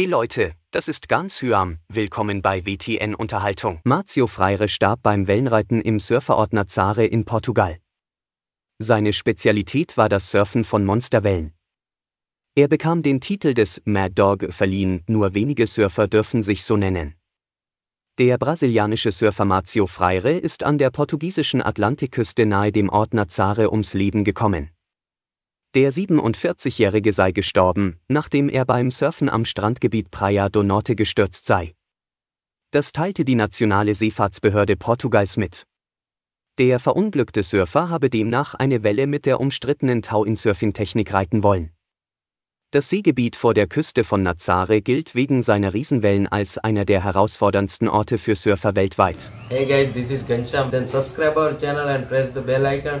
Hey Leute, das ist ganz Hyam, willkommen bei WTN Unterhaltung. Marzio Freire starb beim Wellenreiten im Surferort Nazare in Portugal. Seine Spezialität war das Surfen von Monsterwellen. Er bekam den Titel des Mad Dog verliehen, nur wenige Surfer dürfen sich so nennen. Der brasilianische Surfer Marzio Freire ist an der portugiesischen Atlantikküste nahe dem Ort Nazare ums Leben gekommen. Der 47-Jährige sei gestorben, nachdem er beim Surfen am Strandgebiet Praia do Norte gestürzt sei. Das teilte die nationale Seefahrtsbehörde Portugals mit. Der verunglückte Surfer habe demnach eine Welle mit der umstrittenen tau in surfing technik reiten wollen. Das Seegebiet vor der Küste von Nazare gilt wegen seiner Riesenwellen als einer der herausforderndsten Orte für Surfer weltweit. Hey guys, this is Gansham. Then subscribe our channel and press the bell icon.